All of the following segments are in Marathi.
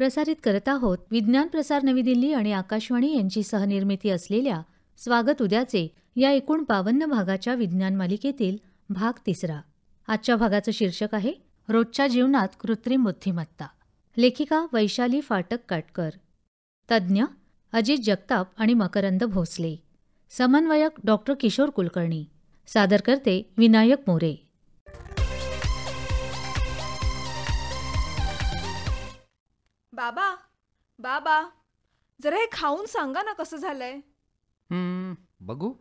प्रसारित करत आहोत विज्ञान प्रसार नवी दिल्ली आणि आकाशवाणी यांची सहनिर्मिती असलेल्या स्वागत उद्याचे या एकूण बावन्न भागाच्या विज्ञान मालिकेतील भाग तिसरा आजच्या भागाचं शीर्षक आहे रोजच्या जीवनात कृत्रिम बुद्धिमत्ता लेखिका वैशाली फाटक काटकर तज्ज्ञ अजित जगताप आणि मकरंद भोसले समन्वयक डॉक्टर किशोर कुलकर्णी सादर करते विनायक मोरे बाबा जरा हे खाऊन सांगा ना कसं झालंय बघू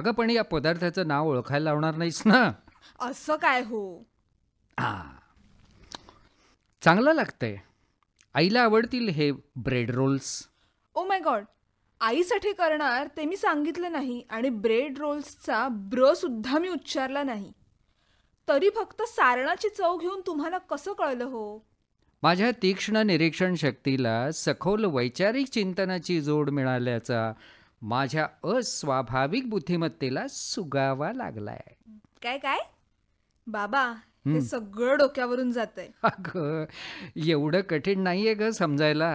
अगं पण या पदार्थाचं नाव ओळखायला लावणार नाहीस ना असं काय हो आ, चांगलं लागतंय आईला आवडतील हे bread rolls oh my God आईसाठी करणार ते मी सांगितलं नाही आणि ब्रेड रोल्सचा ब्र सुद्धा मी उच्चारला नाही तरी फक्त सारणाची चव घेऊन तुम्हाला कसं कळलं हो माझ्या तीक्ष्ण निरीक्षण शक्तीला सखोल वैचारिक चिंतनाची जोड मिळाल्याचा माझ्या अस्वाभाविक बुद्धिमत्तेला सुगावा लागलाय काय काय बाबा हे सगळं डोक्यावरून जात अगं एवढं कठीण नाहीये ग समजायला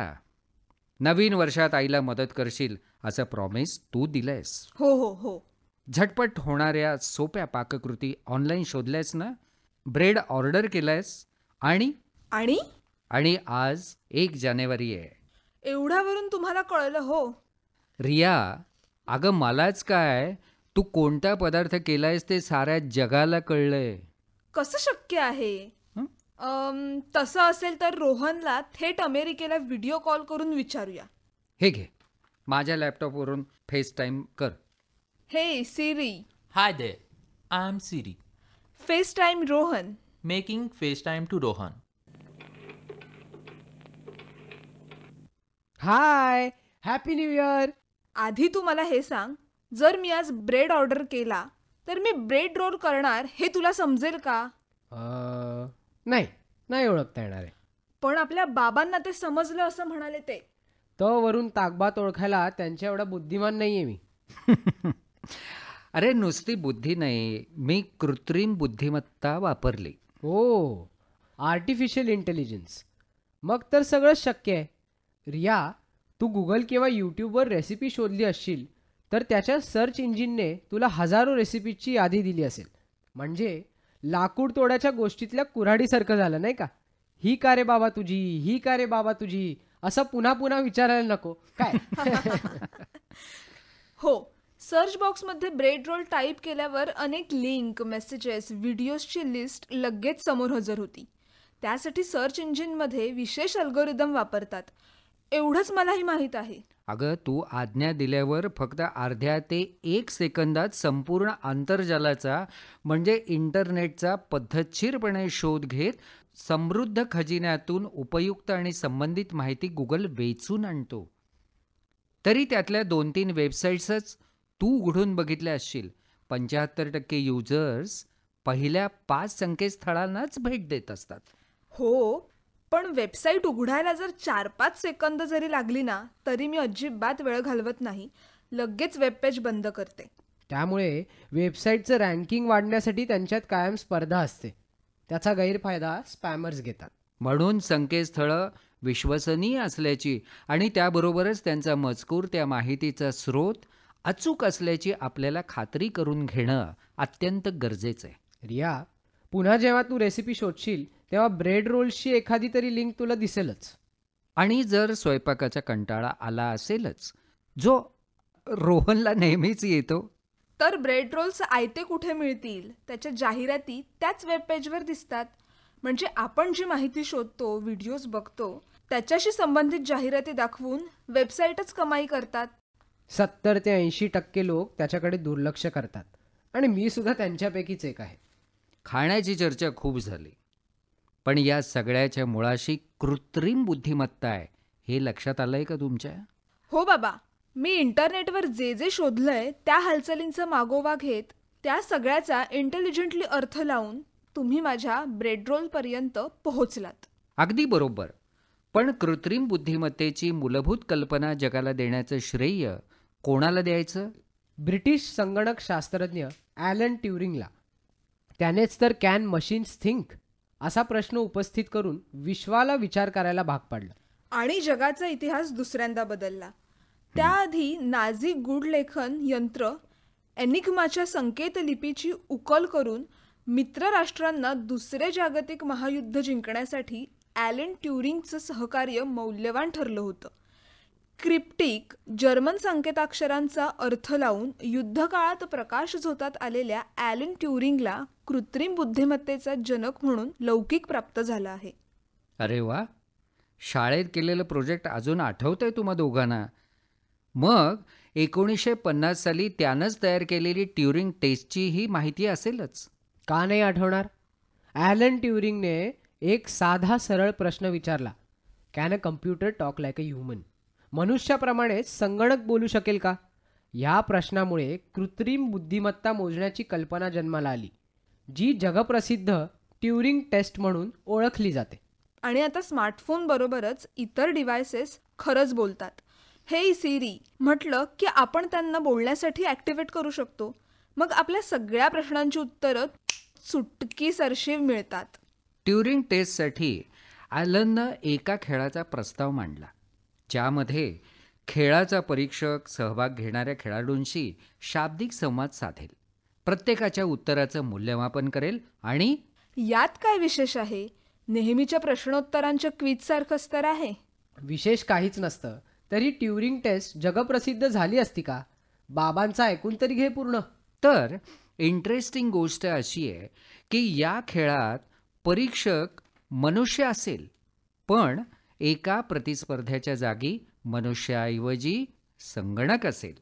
नवीन वर्षात आईला मदत करशील असं प्रॉमिस तू दिलंयस हो हो हो झटपट होणाऱ्या सोप्या पाककृती ऑनलाईन शोधल्यास ना ब्रेड ऑर्डर केलायस आणि आणि आणि आज एक जानेवारी आहे एवढ्यावरून तुम्हाला कळलं हो रिया अगं मलाच काय तू कोणता पदार्थ केलायस ते साऱ्या जगाला कळलंय कसं शक्य आहे तसं असेल तर रोहनला थेट अमेरिकेला व्हिडिओ कॉल करून विचारूया हे घे माझ्या लॅपटॉपवरून फेस टाईम कर hey Siri hi there I am FaceTime Rohan making FaceTime to Rohan hi happy new year आधी तू मला हे सांग जर मी आज ब्रेड ऑर्डर केला तर मी ब्रेड रोल करणार हे तुला समजेल का नाही नाही ओळखता येणार आहे पण आपल्या बाबांना ते समजलं असं म्हणाले ते त वरून ताकबात ओळखायला त्यांच्या एवढा बुद्धिमान नाहीये मी अरे नुसती बुद्धी नाही मी कृत्रिम बुद्धिमत्ता वापरली हो आर्टिफिशियल इंटेलिजन्स मग तर सगळं शक्य आहे रिया तू गुगल किंवा यूट्यूबवर रेसिपी शोधली असशील तर त्याच्या सर्च इंजिनने तुला हजारो रेसिपीची यादी दिली असेल म्हणजे लाकूड तोड्याच्या गोष्टीतल्या कुऱ्हाडीसारखं झालं नाही का ही का रे बाबा तुझी ही का रे बाबा तुझी असं पुन्हा पुन्हा विचारायला नको काय हो सर्च बॉक्समध्ये ब्रेड रोल टाईप केल्यावर अनेक लिंक मेसेजेस व्हिडिओजची लिस्ट लगेच समोर हजर होती त्यासाठी सर्च इंजिनमध्ये विशेष अल्गोरिदम वापरतात एवढंच मलाही माहीत आहे अगं तू आज्ञा दिल्यावर फक्त अर्ध्या ते एक सेकंदात संपूर्ण आंतरजालाचा म्हणजे इंटरनेटचा पद्धतशीरपणे शोध घेत समृद्ध खजिन्यातून उपयुक्त आणि संबंधित माहिती गुगल वेचून आणतो तरी त्यातल्या दोन तीन वेबसाईट्सच तू उघडून बघितल्या असशील पंच्याहत्तर टक्के युजर्स पहिल्या पाच संकेतस्थळांनाच भेट देत असतात हो पण वेबसाईट उघडायला जर चार पाच सेकंद जरी लागली ना तरी मी अजिबात वेळ घालवत नाही लगेच वेबपेज बंद करते त्यामुळे वेबसाईटचं रँकिंग वाढण्यासाठी त्यांच्यात कायम स्पर्धा असते त्याचा गैरफायदा स्पॅमर्स घेतात म्हणून संकेतस्थळं विश्वसनीय असल्याची आणि त्याबरोबरच त्यांचा मजकूर त्या माहितीचा स्रोत अचूक असल्याची आपल्याला खात्री करून घेणं अत्यंत गरजेचं आहे रिया पुन्हा जेव्हा तू रेसिपी शोधशील तेव्हा ब्रेड रोलशी एखादी तरी लिंक तुला दिसेलच आणि जर स्वयंपाकाचा कंटाळा आला असेलच जो रोहनला नेहमीच येतो तर ब्रेड रोल्स आयते कुठे मिळतील त्याच्या जाहिराती त्याच वेबपेजवर दिसतात म्हणजे आपण जी माहिती शोधतो व्हिडिओज बघतो त्याच्याशी संबंधित जाहिराती दाखवून वेबसाईटच कमाई करतात सत्तर ते ऐंशी टक्के लोक त्याच्याकडे दुर्लक्ष करतात आणि मी सुद्धा त्यांच्यापैकीच एक आहे खाण्याची चर्चा खूप झाली पण या सगळ्याच्या मुळाशी कृत्रिम बुद्धिमत्ता आहे हे लक्षात आलंय का तुमच्या हो बाबा मी इंटरनेटवर जे जे शोधलंय त्या हालचालींचा मागोवा घेत त्या सगळ्याचा इंटेलिजंटली अर्थ लावून तुम्ही माझ्या ब्रेडरोल पर्यंत पोहोचलात अगदी बरोबर पण कृत्रिम बुद्धिमत्तेची मूलभूत कल्पना जगाला देण्याचं श्रेय कोणाला द्यायचं ब्रिटिश संगणक शास्त्रज्ञ ॲलन ट्युरिंगला त्यानेच तर कॅन मशीन्स थिंक असा प्रश्न उपस्थित करून विश्वाला विचार करायला भाग पाडलं आणि जगाचा इतिहास दुसऱ्यांदा बदलला त्याआधी नाझी लेखन यंत्र संकेत लिपीची उकल करून मित्र राष्ट्रांना दुसरे जागतिक महायुद्ध जिंकण्यासाठी ॲलन ट्युरिंगचं सहकार्य मौल्यवान ठरलं होतं क्रिप्टिक जर्मन संकेताक्षरांचा अर्थ लावून युद्धकाळात प्रकाश झोतात आलेल्या ॲलन ट्युरिंगला कृत्रिम बुद्धिमत्तेचा जनक म्हणून लौकिक प्राप्त झाला आहे अरे वा शाळेत केलेलं प्रोजेक्ट अजून आठवतंय तुम्हा दोघांना मग एकोणीसशे पन्नास साली त्यानंच तयार केलेली ट्युरिंग टेस्टची ही माहिती असेलच का नाही आठवणार ॲलन ट्युरिंगने एक साधा सरळ प्रश्न विचारला can a computer talk like a human मनुष्याप्रमाणे संगणक बोलू शकेल का या प्रश्नामुळे कृत्रिम बुद्धिमत्ता मोजण्याची कल्पना जन्माला आली जी जगप्रसिद्ध ट्युरिंग टेस्ट म्हणून ओळखली जाते आणि आता स्मार्टफोन बरोबरच इतर डिव्हायसेस खरंच बोलतात हे सिरी म्हटलं की आपण त्यांना बोलण्यासाठी ऍक्टिव्हेट करू शकतो मग आपल्या सगळ्या प्रश्नांची उत्तरं सुटकी चुटकीसरशी मिळतात ट्युरिंग टेस्टसाठी आलननं एका खेळाचा प्रस्ताव मांडला ज्यामध्ये खेळाचा परीक्षक सहभाग घेणाऱ्या खेळाडूंशी शाब्दिक संवाद साधेल प्रत्येकाच्या उत्तराचं मूल्यमापन करेल आणि यात काय विशेष आहे नेहमीच्या प्रश्नोत्तरांच्या क्विज सारखंच तर आहे विशेष काहीच नसतं तरी ट्युरिंग टेस्ट जगप्रसिद्ध झाली असती का बाबांचा ऐकून तरी घे पूर्ण तर इंटरेस्टिंग गोष्ट अशी आहे की या खेळात परीक्षक मनुष्य असेल पण एका प्रतिस्पर्ध्याच्या जागी मनुष्याऐवजी संगणक असेल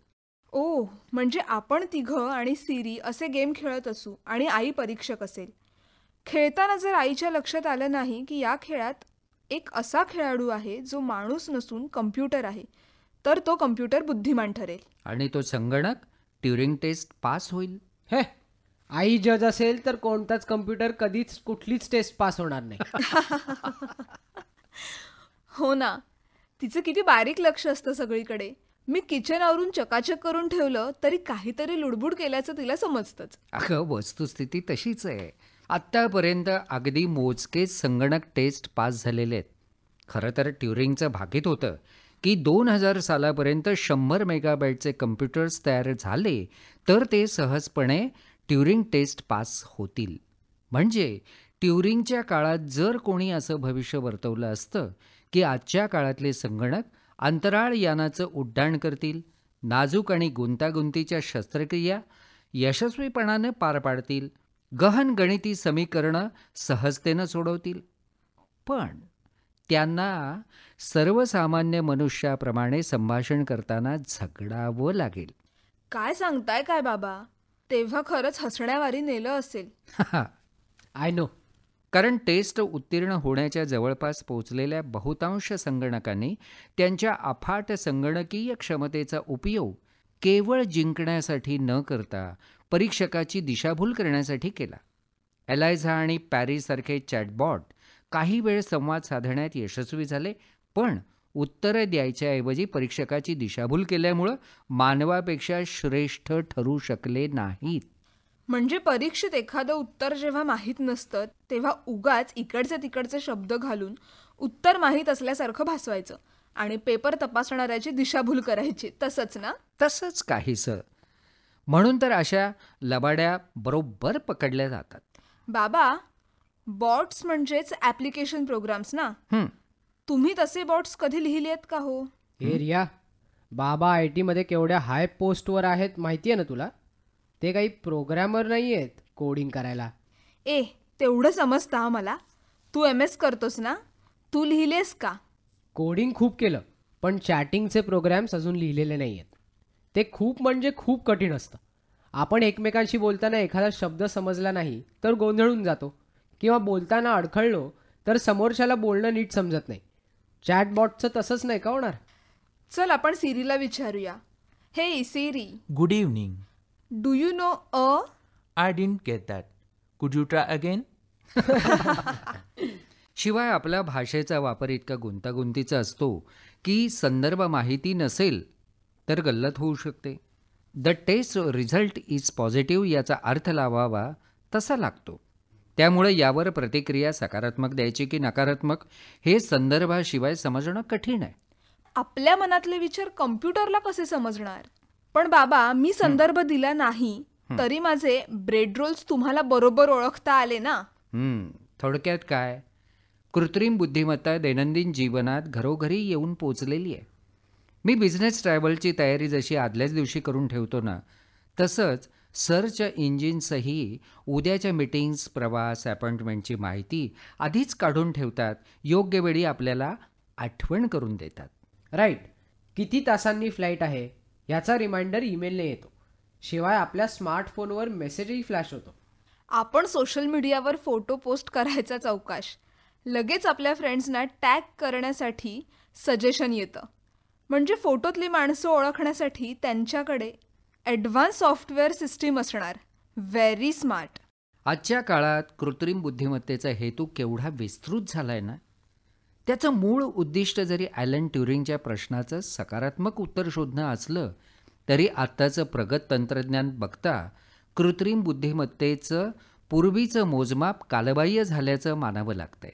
ओ म्हणजे आपण तिघ आणि सिरी असे गेम खेळत असू आणि आई परीक्षक असेल खेळताना जर आईच्या लक्षात आलं नाही की या खेळात एक असा खेळाडू आहे जो माणूस नसून कम्प्युटर आहे तर तो कम्प्युटर बुद्धिमान ठरेल आणि तो संगणक ट्युरिंग टेस्ट पास होईल हे आई जज असेल तर कोणताच कम्प्युटर कधीच कुठलीच टेस्ट पास होणार नाही हो ना तिचं किती बारीक लक्ष असतं सगळीकडे मी किचनवरून चकाचक करून ठेवलं तरी काहीतरी लुडबुड केल्याचं तिला समजतंच अगं वस्तुस्थिती तशीच आहे आत्तापर्यंत अगदी मोजके संगणक टेस्ट पास झालेले आहेत खरं तर ट्युरिंगचं भागीत होतं की दोन हजार सालापर्यंत शंभर मेगाबाईटचे कम्प्युटर्स तयार झाले तर ते सहजपणे ट्युरिंग टेस्ट पास होतील म्हणजे ट्युरिंगच्या काळात जर कोणी असं भविष्य वर्तवलं असतं की आजच्या काळातले संगणक अंतराळ यानाचं उड्डाण करतील नाजूक आणि गुंतागुंतीच्या शस्त्रक्रिया यशस्वीपणानं पार पाडतील गहन गणिती समीकरणं सहजतेनं सोडवतील पण त्यांना सर्वसामान्य मनुष्याप्रमाणे संभाषण करताना झगडावं लागेल काय सांगताय काय बाबा तेव्हा खरंच हसण्यावारी नेलं असेल आय नो कारण टेस्ट उत्तीर्ण होण्याच्या जवळपास पोचलेल्या बहुतांश संगणकांनी त्यांच्या अफाट संगणकीय क्षमतेचा उपयोग केवळ जिंकण्यासाठी न करता परीक्षकाची दिशाभूल करण्यासाठी केला एलायझा आणि पॅरिससारखे चॅटबॉट काही वेळ संवाद साधण्यात यशस्वी झाले पण उत्तरं द्यायच्याऐवजी परीक्षकाची दिशाभूल केल्यामुळं मानवापेक्षा श्रेष्ठ ठरू शकले नाहीत म्हणजे परीक्षेत एखादं उत्तर जेव्हा माहीत नसतं तेव्हा उगाच इकडचे तिकडचे शब्द घालून उत्तर माहीत असल्यासारखं भासवायचं आणि पेपर तपासणाऱ्याची दिशाभूल करायची तसंच ना तसंच काहीसं म्हणून तर अशा लबाड्या बरोबर पकडल्या जातात बाबा बॉट्स म्हणजेच ऍप्लिकेशन प्रोग्राम्स ना तुम्ही तसे बॉट्स कधी आहेत का हो एरिया बाबा आय टी मध्ये केवढ्या हाय पोस्टवर आहेत माहिती आहे ना तुला ते काही प्रोग्रामर नाही आहेत कोडिंग करायला ए तेवढं समजतं मला तू एम एस करतोस ना तू लिहिलेस का कोडिंग खूप केलं पण चॅटिंगचे प्रोग्रॅम्स अजून लिहिलेले नाही आहेत ते खूप म्हणजे खूप कठीण असतं आपण एकमेकांशी बोलताना एखादा शब्द समजला नाही तर गोंधळून जातो किंवा बोलताना अडखळलो तर समोरच्याला बोलणं नीट समजत नाही चॅटबॉटचं तसंच नाही का होणार चल आपण सिरीला विचारूया hey Siri good evening do you know a I didn't get that. Could you try again? शिवाय आपल्या भाषेचा वापर इतका गुंतागुंतीचा असतो की संदर्भ माहिती नसेल तर गल्लत होऊ शकते the test result is positive याचा अर्थ लावावा तसा लागतो त्यामुळे यावर प्रतिक्रिया सकारात्मक द्यायची की नकारात्मक हे संदर्भाशिवाय समजणं कठीण आहे आपल्या मनातले विचार कम्प्युटरला कसे समजणार पण बाबा मी संदर्भ दिला नाही तरी माझे ब्रेड रोल्स तुम्हाला बरोबर ओळखता आले ना थोडक्यात काय कृत्रिम बुद्धिमत्ता दैनंदिन जीवनात घरोघरी येऊन पोचलेली आहे मी बिझनेस ट्रॅव्हलची तयारी जशी आदल्याच दिवशी करून ठेवतो ना तसंच सर्च इंजिन्सही उद्याच्या मीटिंग्स प्रवास अपॉइंटमेंटची माहिती आधीच काढून ठेवतात योग्य वेळी आपल्याला आठवण करून देतात राईट किती तासांनी फ्लाईट आहे याचा रिमाइंडर ईमेलने येतो शिवाय आपल्या स्मार्टफोनवर मेसेजही फ्लॅश होतो आपण सोशल मीडियावर फोटो पोस्ट करायचाच अवकाश लगेच आपल्या फ्रेंड्सना टॅग करण्यासाठी सजेशन येतं म्हणजे फोटोतली माणसं ओळखण्यासाठी त्यांच्याकडे ॲडव्हान्स सॉफ्टवेअर सिस्टीम असणार व्हेरी स्मार्ट आजच्या काळात कृत्रिम बुद्धिमत्तेचा हेतू केवढा विस्तृत झाला ना त्याचं मूळ उद्दिष्ट जरी ॲलन ट्युरिंगच्या प्रश्नाचं सकारात्मक उत्तर शोधणं असलं तरी आत्ताचं प्रगत तंत्रज्ञान बघता कृत्रिम बुद्धिमत्तेचं पूर्वीचं मोजमाप कालबाह्य झाल्याचं मानावं लागतंय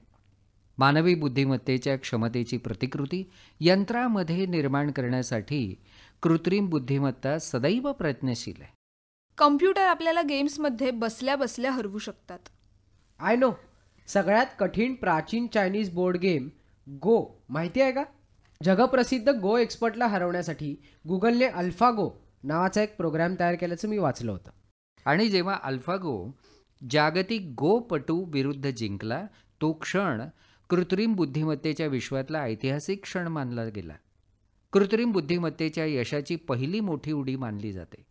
मानवी बुद्धिमत्तेच्या क्षमतेची प्रतिकृती यंत्रामध्ये निर्माण करण्यासाठी कृत्रिम बुद्धिमत्ता सदैव प्रयत्नशील आहे कम्प्युटर आपल्याला गेम्समध्ये बसल्या बसल्या हरवू शकतात आय नो सगळ्यात कठीण प्राचीन चायनीज बोर्ड गेम गो माहिती आहे का जगप्रसिद्ध गो एक्सपर्टला हरवण्यासाठी गुगलने अल्फागो नावाचा एक प्रोग्राम तयार केल्याचं मी वाचलं होतं आणि जेव्हा अल्फागो जागतिक गोपटू विरुद्ध जिंकला तो क्षण कृत्रिम बुद्धिमत्तेच्या विश्वातला ऐतिहासिक क्षण मानला गेला कृत्रिम बुद्धिमत्तेच्या यशाची पहिली मोठी उडी मानली जाते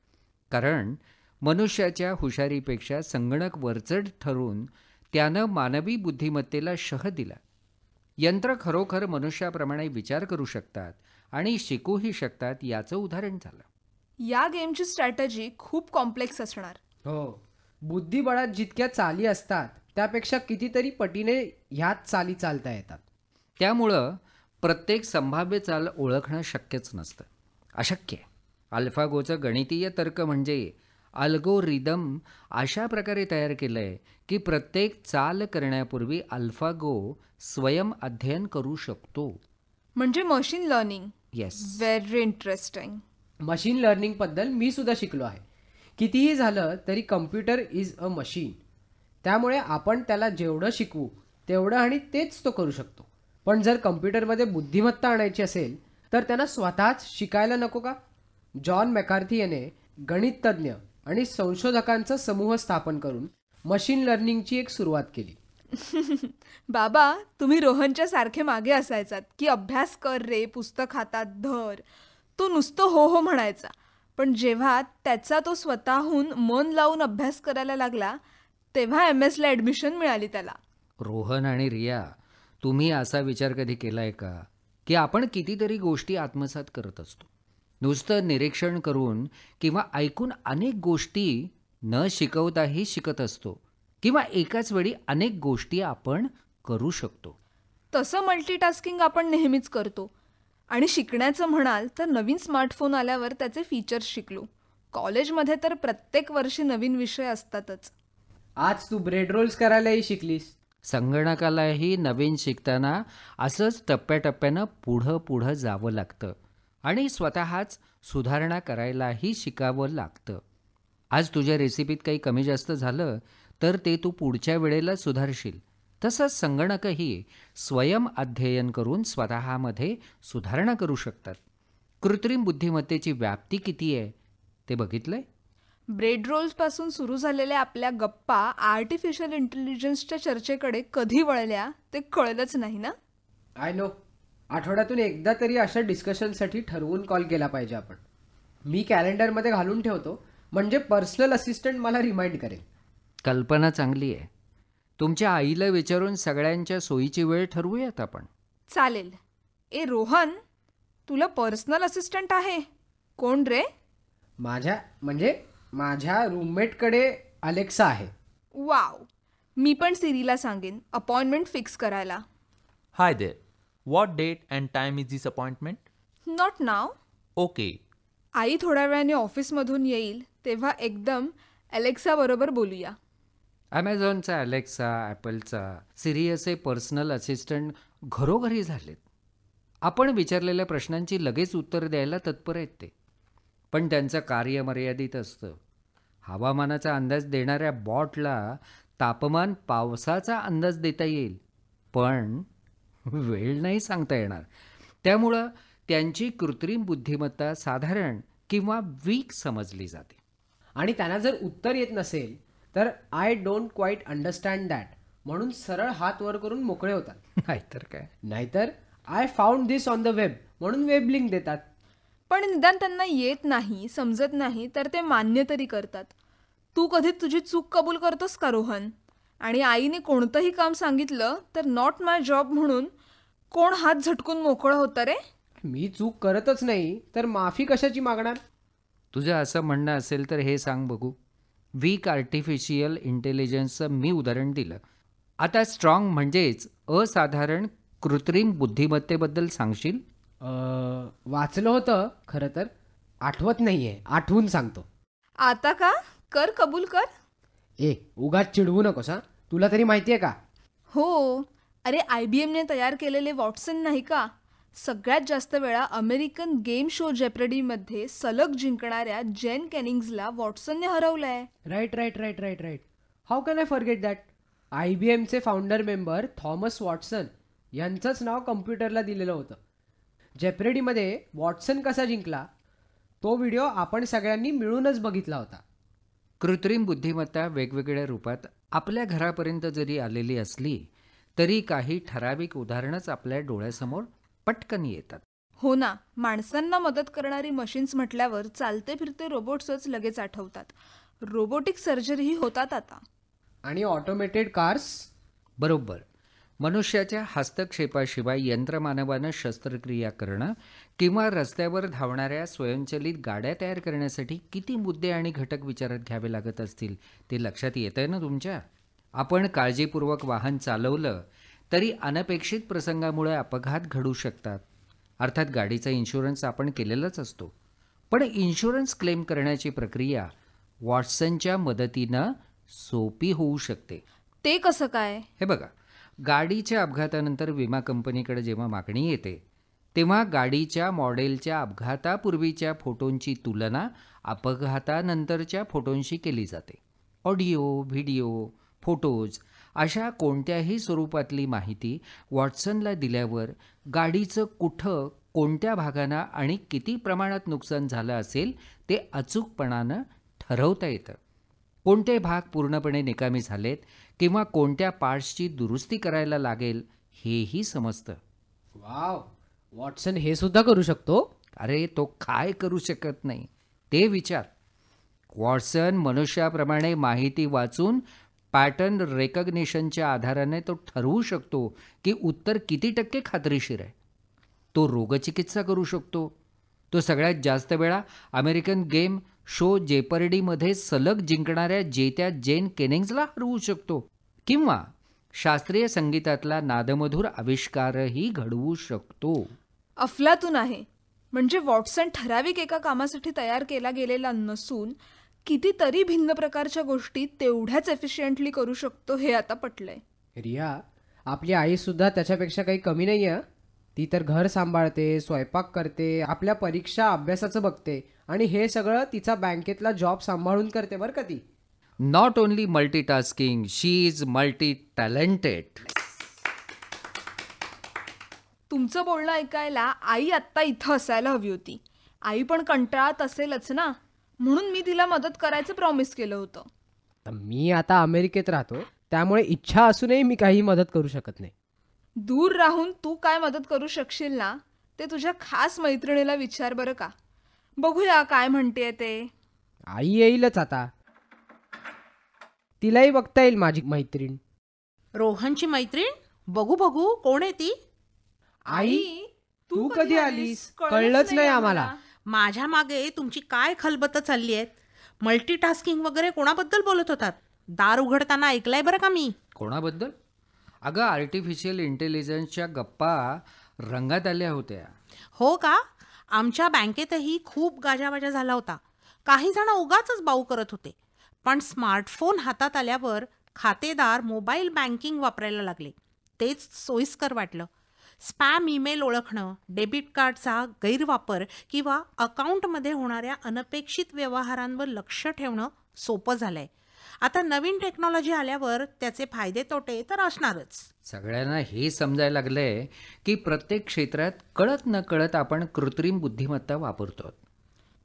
कारण मनुष्याच्या हुशारीपेक्षा संगणक वरचढ ठरून त्यानं मानवी बुद्धिमत्तेला शह दिला यंत्र खरोखर मनुष्याप्रमाणे विचार करू शकतात आणि शिकूही शकतात याचं उदाहरण झालं या गेमची स्ट्रॅटजी खूप कॉम्प्लेक्स असणार हो बुद्धिबळात जितक्या चाली असतात त्यापेक्षा कितीतरी पटीने ह्याच चाली चालता येतात त्यामुळं प्रत्येक संभाव्य चाल ओळखणं शक्यच नसतं अशक्य आहे अल्फागोचं गणितीय तर्क म्हणजे अल्गोरिदम अशा प्रकारे तयार केलं आहे की प्रत्येक चाल करण्यापूर्वी अल्फागो स्वयं अध्ययन करू शकतो म्हणजे machine learning yes very interesting machine लर्निंगबद्दल मी सुद्धा शिकलो आहे कितीही झालं तरी कम्प्युटर इज अ मशीन त्यामुळे आपण त्याला जेवढं शिकवू तेवढं आणि तेच तो करू शकतो पण जर कम्प्युटरमध्ये बुद्धिमत्ता आणायची असेल तर त्यांना स्वतःच शिकायला नको का जॉन मॅकार्थी याने तज्ज्ञ आणि संशोधकांचा समूह स्थापन करून मशीन लर्निंगची एक सुरुवात केली बाबा तुम्ही रोहनच्या सारखे मागे असायचात की अभ्यास कर रे पुस्तक हातात धर तो नुसतं हो हो म्हणायचा पण जेव्हा त्याचा तो स्वतःहून मन लावून अभ्यास करायला लागला तेव्हा एम एसला ॲडमिशन मिळाली त्याला रोहन आणि रिया तुम्ही असा विचार कधी केलाय का की आपण कितीतरी गोष्टी आत्मसात करत असतो नुसतं निरीक्षण करून किंवा ऐकून अनेक गोष्टी न शिकवताही शिकत असतो किंवा एकाच वेळी अनेक गोष्टी आपण करू शकतो तसं मल्टीटास्किंग आपण नेहमीच करतो आणि शिकण्याचं म्हणाल तर नवीन स्मार्टफोन आल्यावर त्याचे फीचर्स शिकलो कॉलेजमध्ये तर प्रत्येक वर्षी नवीन विषय असतातच आज तू ब्रेड रोल्स करायलाही शिकलीस संगणकालाही नवीन शिकताना असंच टप्प्याटप्प्यानं पुढं पुढं जावं लागतं आणि स्वतःच सुधारणा करायलाही शिकावं लागतं आज तुझ्या रेसिपीत काही कमी जास्त झालं तर ते तू पुढच्या वेळेला सुधारशील तसंच संगणकही स्वयं अध्ययन करून स्वतःमध्ये सुधारणा करू शकतात कृत्रिम बुद्धिमत्तेची व्याप्ती किती आहे ते बघितलंय ब्रेड रोल्सपासून सुरू झालेल्या आपल्या गप्पा आर्टिफिशियल इंटेलिजन्सच्या चर्चेकडे कधी वळल्या ते कळलंच नाही ना आय नो आठवड्यातून एकदा तरी अशा डिस्कशनसाठी ठरवून कॉल केला पाहिजे आपण मी कॅलेंडरमध्ये घालून ठेवतो म्हणजे पर्सनल असिस्टंट मला रिमाइंड करेल कल्पना चांगली आहे तुमच्या आईला विचारून सगळ्यांच्या सोयीची वेळ ठरवूयात आपण चालेल ए रोहन तुला पर्सनल असिस्टंट आहे कोण रे माझ्या म्हणजे माझ्या रूममेटकडे अलेक्सा आहे वाव मी पण सिरीला सांगेन अपॉइंटमेंट फिक्स करायला hi there What date and time is this appointment? Not नाव Okay. आई थोड्या वेळाने ऑफिसमधून येईल तेव्हा एकदम अलेक्सा बरोबर बोलूया ॲमेझॉनचा अलेक्सा ॲपलचा सिरियसचे पर्सनल असिस्टंट घरोघरी झालेत आपण विचारलेल्या प्रश्नांची लगेच उत्तर द्यायला तत्पर आहेत ते पण त्यांचं कार्य मर्यादित असतं हवामानाचा अंदाज देणाऱ्या बॉटला तापमान पावसाचा अंदाज देता येईल पण वेळ नाही सांगता येणार त्यामुळं त्यांची कृत्रिम बुद्धिमत्ता साधारण किंवा वीक समजली जाते आणि त्यांना जर उत्तर येत नसेल तर I don't quite understand that म्हणून सरळ हात वर करून मोकळे होतात नाहीतर काय नाहीतर I found this on the web म्हणून वेब लिंक देतात पण निदान त्यांना येत नाही समजत नाही तर ते मान्य तरी करतात तू कधी तुझी चूक कबूल करतोस का रोहन आणि आईने कोणतंही काम सांगितलं तर नॉट माय जॉब म्हणून कोण हात झटकून मोकळं होतं रे मी चूक करतच नाही तर माफी कशाची मागणार तुझं असं म्हणणं असेल तर हे सांग बघू वीक आर्टिफिशियल इंटेलिजन्सचं मी उदाहरण दिलं आता स्ट्रॉंग म्हणजेच असाधारण कृत्रिम बुद्धिमत्तेबद्दल सांगशील वाचलं होतं खरं तर आठवत नाहीये आठवून सांगतो आता का कर कबूल कर ए उगाच चिडवू नकोस सर तुला तरी माहिती आहे का हो अरे आय बी एमने तयार केलेले वॉटसन नाही का सगळ्यात जास्त वेळा अमेरिकन गेम शो जेप्रडीमध्ये सलग जिंकणाऱ्या जेन कॅनिंग्जला वॉटसनने हरवलंय right right right right right how can I forget that आय बी एमचे फाउंडर मेंबर थॉमस वॉटसन यांचंच नाव कम्प्युटरला दिलेलं होतं जेप्रेडीमध्ये वॉटसन कसा जिंकला तो व्हिडिओ आपण सगळ्यांनी मिळूनच बघितला होता कृत्रिम बुद्धिमत्ता वेगवेगळ्या रूपात आपल्या घरापर्यंत जरी आलेली असली तरी काही ठराविक उदाहरणच आपल्या डोळ्यासमोर पटकन येतात हो ना माणसांना मदत करणारी मशीन्स म्हटल्यावर चालते फिरते रोबोट्सच लगेच आठवतात रोबोटिक सर्जरीही होतात आता आणि ऑटोमेटेड कार्स बरोबर मनुष्याच्या हस्तक्षेपाशिवाय यंत्रमानवानं शस्त्रक्रिया करणं किंवा रस्त्यावर धावणाऱ्या स्वयंचलित गाड्या तयार करण्यासाठी किती मुद्दे आणि घटक विचारात घ्यावे लागत असतील ते लक्षात येत आहे ना तुमच्या आपण काळजीपूर्वक वाहन चालवलं तरी अनपेक्षित प्रसंगामुळे अपघात घडू शकतात अर्थात गाडीचा इन्शुरन्स आपण केलेलाच असतो पण इन्शुरन्स क्लेम करण्याची प्रक्रिया वॉट्सनच्या मदतीनं सोपी होऊ शकते ते कसं काय हे बघा गाडीच्या अपघातानंतर विमा कंपनीकडे जेव्हा मागणी येते तेव्हा गाडीच्या मॉडेलच्या अपघातापूर्वीच्या फोटोंची तुलना अपघातानंतरच्या फोटोंशी केली जाते ऑडिओ व्हिडिओ फोटोज अशा कोणत्याही स्वरूपातली माहिती वॉटसनला दिल्यावर गाडीचं कुठं कोणत्या भागांना आणि किती प्रमाणात नुकसान झालं असेल ते अचूकपणानं ठरवता येतं कोणते भाग पूर्णपणे निकामी झालेत किंवा कोणत्या पार्ट्सची दुरुस्ती करायला लागेल हेही समजतं वाव वॉटसन हे सुद्धा करू शकतो अरे तो काय करू शकत नाही ते विचार वॉटसन मनुष्याप्रमाणे माहिती वाचून पॅटर्न रेकग्नेशनच्या आधाराने तो ठरवू शकतो की उत्तर किती टक्के खात्रीशीर आहे तो रोगचिकित्सा करू शकतो तो सगळ्यात जास्त वेळा अमेरिकन गेम शो जेपर्डीमध्ये सलग जिंकणाऱ्या जेत्या जेन केनिंग्जला हरवू शकतो किंवा शास्त्रीय संगीतातला नादमधुर आविष्कारही घडवू शकतो अफलातून आहे म्हणजे वॉटसन ठराविक एका कामासाठी तयार केला गेलेला नसून कितीतरी भिन्न प्रकारच्या गोष्टी तेवढ्याच एफिशियंटली करू शकतो हे आता पटलंय रिया आपली आई सुद्धा त्याच्यापेक्षा काही कमी नाही आहे ती तर घर सांभाळते स्वयंपाक करते आपल्या परीक्षा अभ्यासाचं बघते आणि हे सगळं तिचा बँकेतला जॉब सांभाळून करते बरं का ती not only multi tasking she is multi talented तुमचं बोलणं ऐकायला आई आत्ता इथं असायला हवी होती आई पण कंटाळत असेलच ना म्हणून मी तिला मदत करायचं प्रॉमिस केलं होतं तर मी आता अमेरिकेत राहतो त्यामुळे इच्छा असूनही मी काही मदत करू शकत नाही दूर राहून तू काय मदत करू शकशील ना ते तुझ्या खास मैत्रिणीला विचार बरं का बघूया काय म्हणते ते आई येईलच आता तिलाही बघता येईल माझी मैत्रीण रोहनची मैत्रीण बघू बघू कोण आहे ती आई तू कधी आलीस? कळलंच नाही आम्हाला. माझ्या मागे तुमची काय खलबतं चालली आहेत मल्टीटास्किंग वगैरे कोणाबद्दल बोलत होतात दार उघडताना ऐकलंय बरं का मी कोणाबद्दल अगं आर्टिफिशियल इंटेलिजन्सच्या गप्पा रंगात आल्या होत्या हो का आमच्या बँकेतही खूप गाजावाजा झाला होता काही जण उगाच बाऊ करत होते पण स्मार्टफोन हातात आल्यावर खातेदार मोबाईल बँकिंग वापरायला लागले तेच सोयीस्कर वाटलं स्पॅम ईमेल ओळखणं डेबिट कार्डचा गैरवापर किंवा अकाउंटमध्ये होणाऱ्या अनपेक्षित व्यवहारांवर लक्ष ठेवणं सोपं झालं आहे आता नवीन टेक्नॉलॉजी आल्यावर त्याचे फायदे तोटे तर असणारच सगळ्यांना हे समजायला लागले की प्रत्येक क्षेत्रात कळत न कळत आपण कृत्रिम बुद्धिमत्ता वापरतो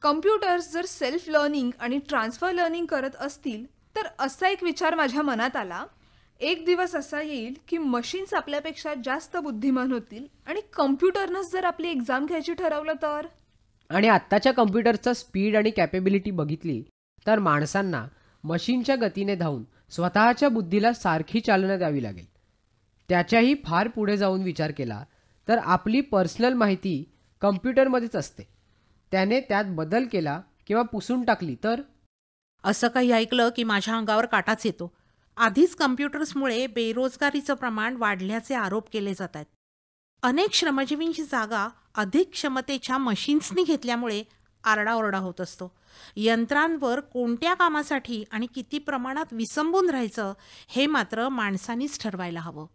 कम्प्युटर्स जर सेल्फ लर्निंग आणि ट्रान्सफर लर्निंग करत असतील तर असा एक विचार माझ्या मनात आला एक दिवस असा येईल की मशीन्स आपल्यापेक्षा जास्त बुद्धिमान होतील आणि कम्प्युटरनंच जर आपली एक्झाम घ्यायची ठरवलं तर आणि आत्ताच्या कम्प्युटरचा स्पीड आणि कॅपेबिलिटी बघितली तर माणसांना मशीनच्या गतीने धावून स्वतःच्या बुद्धीला सारखी चालना द्यावी लागेल त्याच्याही फार पुढे जाऊन विचार केला तर आपली पर्सनल माहिती कम्प्युटरमध्येच असते त्याने त्यात बदल केला किंवा पुसून टाकली तर असं काही ऐकलं की माझ्या अंगावर काटाच येतो आधीच कम्प्युटर्समुळे बेरोजगारीचं प्रमाण वाढल्याचे आरोप केले जात आहेत अनेक श्रमजीवींची जागा अधिक क्षमतेच्या मशीन्सनी घेतल्यामुळे आरडाओरडा होत असतो यंत्रांवर कोणत्या कामासाठी आणि किती प्रमाणात विसंबून राहायचं हे मात्र माणसांनीच ठरवायला हवं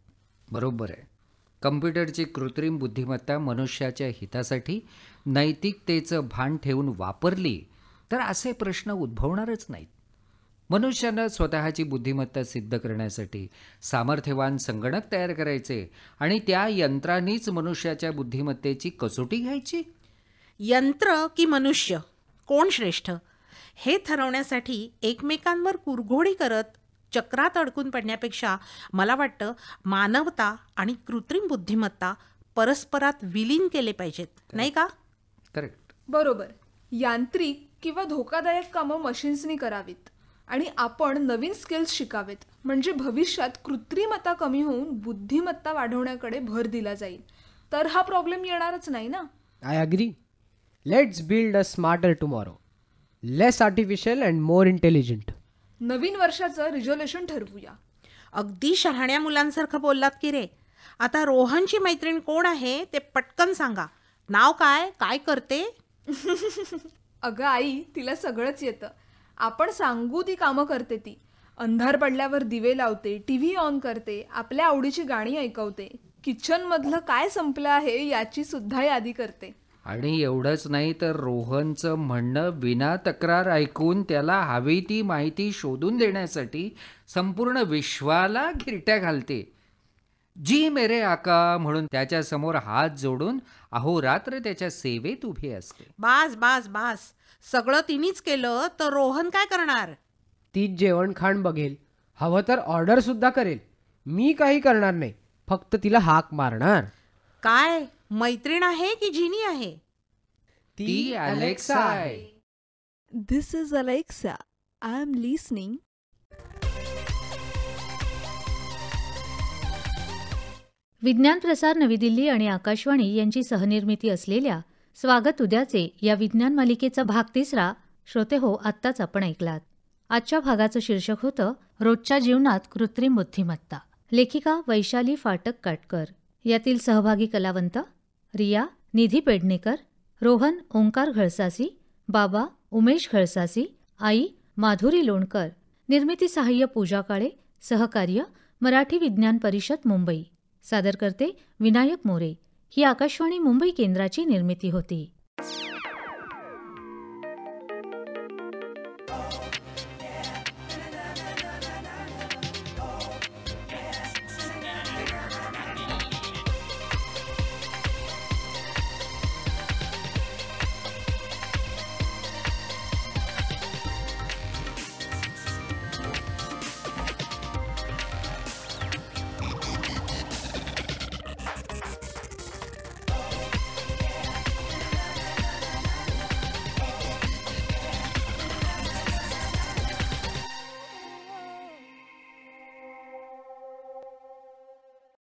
बरोबर आहे कम्प्युटरची कृत्रिम बुद्धिमत्ता मनुष्याच्या हितासाठी नैतिकतेचं भान ठेवून वापरली तर असे प्रश्न उद्भवणारच नाहीत मनुष्यानं स्वतःची बुद्धिमत्ता सिद्ध करण्यासाठी सामर्थ्यवान संगणक तयार करायचे आणि त्या यंत्रांनीच मनुष्याच्या बुद्धिमत्तेची कसोटी घ्यायची यंत्र की मनुष्य कोण श्रेष्ठ हे ठरवण्यासाठी एकमेकांवर कुरघोडी करत चक्रात अडकून पडण्यापेक्षा मला वाटतं मानवता आणि कृत्रिम बुद्धिमत्ता परस्परात विलीन केले पाहिजेत नाही का करेक्ट बरोबर यांत्रिक किंवा धोकादायक कामं मशीन्सनी करावीत आणि आपण नवीन स्किल्स शिकावेत म्हणजे भविष्यात कृत्रिमता कमी होऊन बुद्धिमत्ता वाढवण्याकडे भर दिला जाईल तर हा प्रॉब्लेम येणारच नाही ना I agree let's build a smarter tomorrow less artificial and more intelligent नवीन वर्षाचं रिझोल्युशन ठरवूया अगदी शहाण्या मुलांसारखं बोललात की रे आता रोहनची मैत्रीण कोण आहे ते पटकन सांगा नाव काय काय करते अगं आई तिला सगळंच येतं आपण सांगू ती कामं करते ती अंधार पडल्यावर दिवे लावते टी व्ही ऑन करते आपल्या आवडीची गाणी ऐकवते किचनमधलं काय संपलं आहे याची सुद्धा यादी करते आणि एवढंच नाही तर रोहनचं म्हणणं विना तक्रार ऐकून त्याला हवी ती माहिती शोधून देण्यासाठी संपूर्ण विश्वाला घिरट्या घालते जी मेरे आका म्हणून त्याच्यासमोर हात जोडून अहोरात्र त्याच्या सेवेत उभी असते बास बास बास सगळं तिनेच केलं तर रोहन काय करणार ती जेवण खाण बघेल हवं तर ऑर्डर सुद्धा करेल मी काही करणार नाही फक्त तिला हाक मारणार काय मैत्रीण आहे की जिनी आहे ती अलेक्सा आहे is Alexa I am listening. विज्ञान प्रसार नवी दिल्ली आणि आकाशवाणी यांची सहनिर्मिती असलेल्या स्वागत उद्याचे या विज्ञान मालिकेचा भाग तिसरा श्रोते हो आत्ताच आपण ऐकलात आजच्या भागाचं शीर्षक होतं रोजच्या जीवनात कृत्रिम बुद्धिमत्ता लेखिका वैशाली फाटक काटकर यातील सहभागी कलावंत रिया निधी पेडणेकर रोहन ओंकार घळसासी बाबा उमेश घळसासी आई माधुरी लोणकर निर्मिती सहाय्य पूजा काळे सहकार्य मराठी विज्ञान परिषद मुंबई सादर करते विनायक मोरे ही आकाशवाणी मुंबई केंद्राची निर्मिती होती